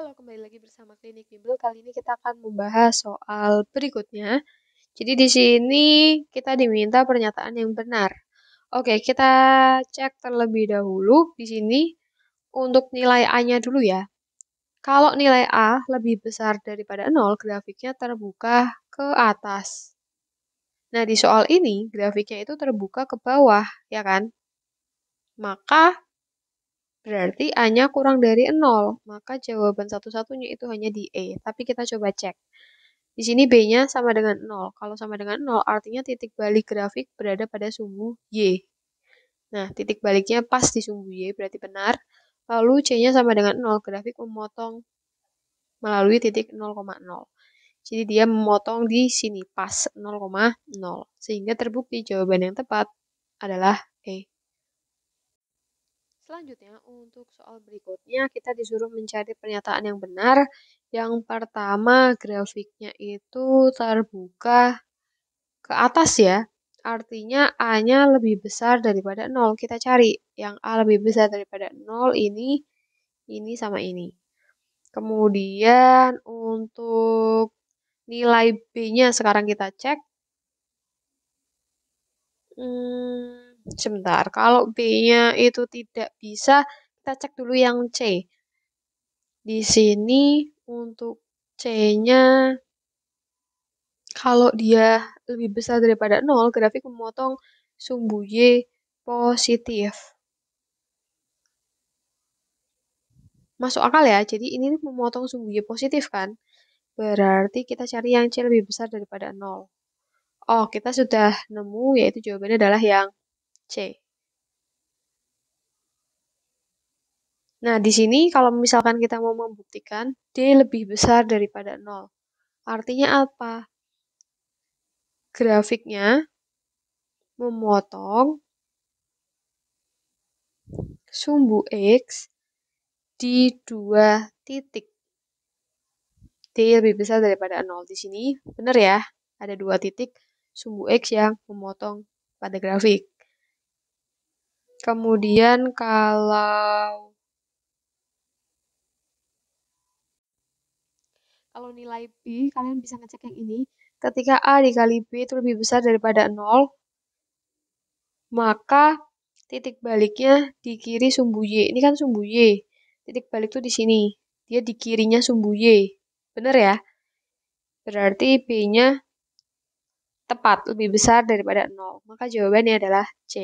Halo, kembali lagi bersama Klinik Bimbel. Kali ini kita akan membahas soal berikutnya. Jadi di sini kita diminta pernyataan yang benar. Oke, kita cek terlebih dahulu di sini untuk nilai A-nya dulu ya. Kalau nilai A lebih besar daripada 0, grafiknya terbuka ke atas. Nah, di soal ini grafiknya itu terbuka ke bawah, ya kan? Maka Berarti A-nya kurang dari 0, maka jawaban satu-satunya itu hanya di E. Tapi kita coba cek. Di sini B-nya sama dengan 0. Kalau sama dengan 0, artinya titik balik grafik berada pada sumbu Y. Nah, titik baliknya pas di sumbu Y, berarti benar. Lalu C-nya sama dengan 0, grafik memotong melalui titik 0,0. Jadi dia memotong di sini pas 0,0. Sehingga terbukti jawaban yang tepat adalah E. Selanjutnya, untuk soal berikutnya, kita disuruh mencari pernyataan yang benar. Yang pertama, grafiknya itu terbuka ke atas ya. Artinya A-nya lebih besar daripada 0. Kita cari yang A lebih besar daripada 0 ini, ini sama ini. Kemudian untuk nilai B-nya sekarang kita cek. Hmm, Sebentar, kalau B-nya itu tidak bisa, kita cek dulu yang C. Di sini untuk C-nya kalau dia lebih besar daripada 0, grafik memotong sumbu Y positif. Masuk akal ya, jadi ini memotong sumbu Y positif kan? Berarti kita cari yang C lebih besar daripada 0. Oh, kita sudah nemu, yaitu jawabannya adalah yang C. Nah, di sini kalau misalkan kita mau membuktikan D lebih besar daripada 0. Artinya apa? Grafiknya memotong sumbu X di dua titik. D lebih besar daripada 0. Di sini benar ya, ada dua titik sumbu X yang memotong pada grafik. Kemudian kalau kalau nilai B, kalian bisa ngecek yang ini. Ketika A dikali B itu lebih besar daripada 0, maka titik baliknya di kiri sumbu Y. Ini kan sumbu Y. Titik balik tuh di sini. Dia di kirinya sumbu Y. Bener ya? Berarti B-nya tepat, lebih besar daripada 0. Maka jawabannya adalah C.